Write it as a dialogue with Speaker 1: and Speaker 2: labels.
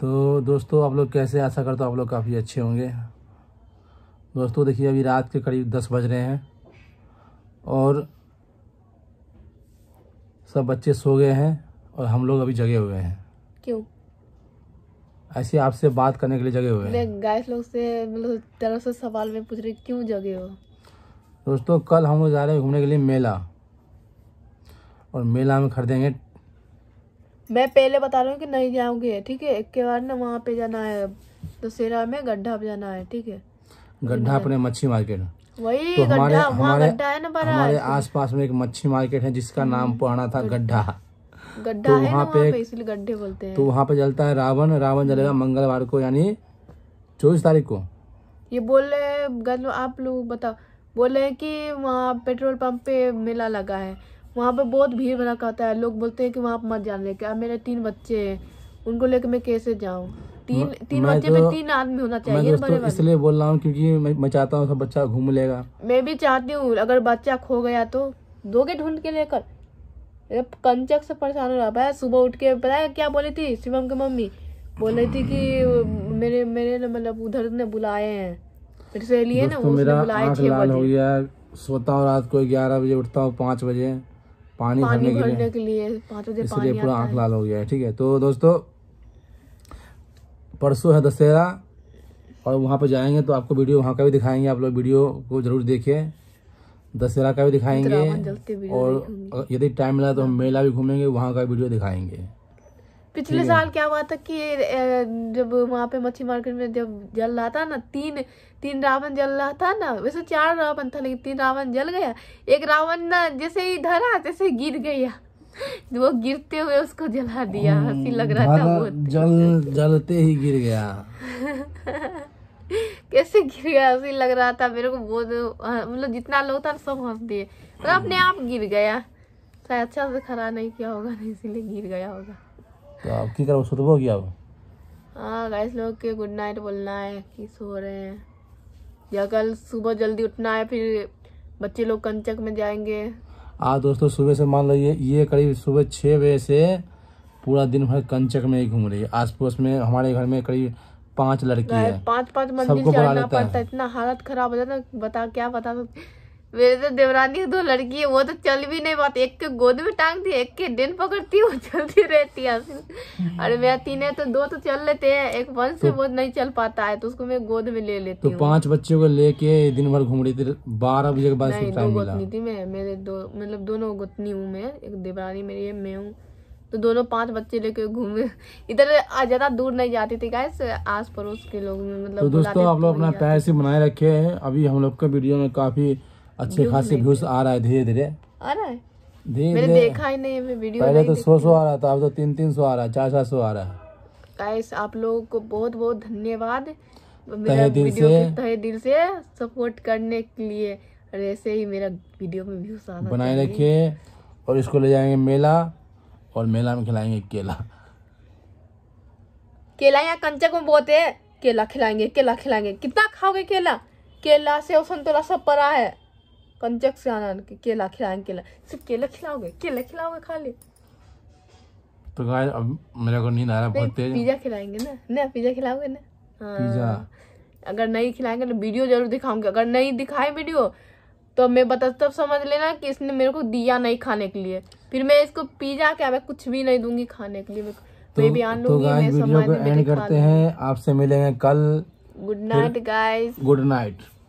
Speaker 1: तो दोस्तों आप लोग कैसे आशा करता हूँ आप लोग काफ़ी अच्छे होंगे दोस्तों देखिए अभी रात के करीब दस बज रहे हैं और सब बच्चे सो गए हैं और हम लोग अभी जगे हुए हैं क्यों ऐसे आपसे बात करने के लिए जगे हुए
Speaker 2: हैं गाइस लोग से मतलब से सवाल में पूछ रहे क्यों जगे हो
Speaker 1: दोस्तों कल हम लोग जा रहे हैं घूमने के लिए मेला और मेला में खरीदेंगे
Speaker 2: मैं पहले बता रहा हूँ कि नहीं जाऊँगी ठीक है एक के बार ना वहाँ पे जाना है दशहरा में गड्ढा पे जाना है ठीक है
Speaker 1: गड्ढा अपने मच्छी मार्केट
Speaker 2: वही तो हमारे हमारे है ना हमारे
Speaker 1: आसपास में एक मच्छी मार्केट है जिसका हम्म, नाम पुराना था गड्ढा
Speaker 2: गड्ढा तो वहाँ पे, पे इसलिए गड्ढे बोलते हैं तो वहाँ
Speaker 1: पे जलता है रावण रावण जलेगा हम्म। मंगलवार को यानी चौबीस तारीख को
Speaker 2: ये बोल रहे आप लोग बताओ बोले कि वहाँ पेट्रोल पंप पे मेला लगा है वहाँ पर बहुत भीड़ भड़क आता है लोग बोलते हैं कि वहाँ मत जाने लेके अब मेरे तीन बच्चे हैं उनको लेके मैं कैसे जाऊँ तीन तीन बच्चे तो, में तीन आदमी होना चाहिए तो इसलिए
Speaker 1: बोल रहा हूँ क्योंकि मैं, चाहता हूँ सब बच्चा घूम लेगा
Speaker 2: मैं भी चाहती हूँ अगर बच्चा खो गया तो दोगे ढूंढ के लेकर कंचक से परेशान हो रहा है सुबह उठ के पता क्या बोली थी शिवम की मम्मी बोल रही थी कि मेरे मेरे ना मतलब उधर ने बुलाए हैं फिर से लिए ना उसने बुलाए हो गया
Speaker 1: सोता हूँ रात को ग्यारह बजे उठता हूँ पाँच बजे पानी, भरने,
Speaker 2: के लिए, इसलिए पूरा आँख
Speaker 1: लाल हो गया है ठीक है तो दोस्तों परसों है दशहरा और वहाँ पर जाएंगे तो आपको वीडियो वहाँ का भी दिखाएंगे आप लोग वीडियो को ज़रूर देखें दशहरा का भी दिखाएंगे और यदि टाइम मिला तो हम मेला भी घूमेंगे वहाँ का वीडियो दिखाएंगे
Speaker 2: पिछले साल क्या हुआ था कि जब वहाँ पे मच्छी मार्केट में जब जल रहा था ना तीन तीन रावण जल रहा था ना वैसे चार रावण था लेकिन तीन रावण जल गया एक रावण ना जैसे ही धरा जैसे गिर गया वो गिरते हुए उसको जला दिया हम्म, हंसी लग रहा था बहुत
Speaker 1: जल जलते ही गिर गया
Speaker 2: कैसे गिर गया हंसी लग रहा था मेरे को बहुत मतलब जितना लोग था सब हंस दिए मतलब अपने आप गिर गया शायद अच्छा से खड़ा नहीं किया होगा इसीलिए गिर गया होगा
Speaker 1: तो आप की करो सुतबो की अब
Speaker 2: हाँ गाइस लोग के गुड नाइट बोलना है कि सो रहे हैं या कल सुबह जल्दी उठना है फिर बच्चे लोग कंचक में जाएंगे
Speaker 1: हाँ दोस्तों सुबह से मान लीजिए ये करीब सुबह छः बजे से पूरा दिन भर कंचक में ही घूम रही है आसपास में हमारे घर में करीब पांच लड़की है
Speaker 2: पांच पांच मंजिल चढ़ना पड़ता है इतना हालत खराब हो जाता बता क्या बता सकते मेरे तो देवरानी दो लड़की है वो तो चल भी नहीं पाती एक के गोद में टांग दी एक के दिन पकड़ती वो चलती रहती है और हम्म। मेरा तीन है तो दो तो चल लेते हैं एक वन से तो, वो नहीं चल पाता है तो उसको मैं गोद में ले लेती तो
Speaker 1: पांच बच्चों को लेके दिन भर घूम रही थी बारह बजे के बाद गोतनी
Speaker 2: थी मैं मेरे दो मतलब दोनों गोतनी हूँ मैं एक देवरानी मेरी है मैं हूँ तो दोनों पांच बच्चे लेके घूमे इधर ज्यादा दूर नहीं जाती थी गाइस आस पड़ोस के लोग मतलब तो दोस्तों आप लोग तो अपना
Speaker 1: से बनाए रखे हैं अभी हम लोग का वीडियो में काफी अच्छे खासे व्यूज आ रहा है धीरे धीरे आ रहा है मैंने देखा
Speaker 2: ही नहीं वीडियो पहले तो सौ
Speaker 1: सौ आ रहा था अब तो तीन तीन सौ आ रहा है चार चार सौ आ रहा है
Speaker 2: गाइस आप लोगों को बहुत बहुत धन्यवाद तहे दिल से तहे दिल से सपोर्ट करने के लिए और ऐसे ही मेरा वीडियो में व्यूज आना बनाए रखिये
Speaker 1: और इसको ले जाएंगे मेला और मेला में खिलाएंगे केला
Speaker 2: केला यहाँ कंचक में बहुत है केला खिलाएंगे केला खिलाएंगे कितना खाओगे केला केला से संतोला सब पड़ा है कंजक से आना केला खिलाएंगे केला सिर्फ केला खिलाओगे केला खिलाओगे खाली
Speaker 1: तो गाय अब मेरे को नींद आ रहा बहुत तेज पिज्जा
Speaker 2: खिलाएंगे ना ना पिज्जा खिलाओगे ना पिज्जा हाँ। अगर नहीं खिलाएंगे तो वीडियो जरूर दिखाऊंगी अगर नहीं दिखाए वीडियो तो मैं बता तब समझ लेना कि इसने मेरे को दिया नहीं खाने के लिए फिर मैं इसको पिज्जा क्या मैं कुछ भी नहीं दूंगी खाने के लिए तो तो मैं तो, मैं आन तो लूंगी मैं समझ करते हैं
Speaker 1: आपसे मिलेंगे कल
Speaker 2: good night guys
Speaker 1: good night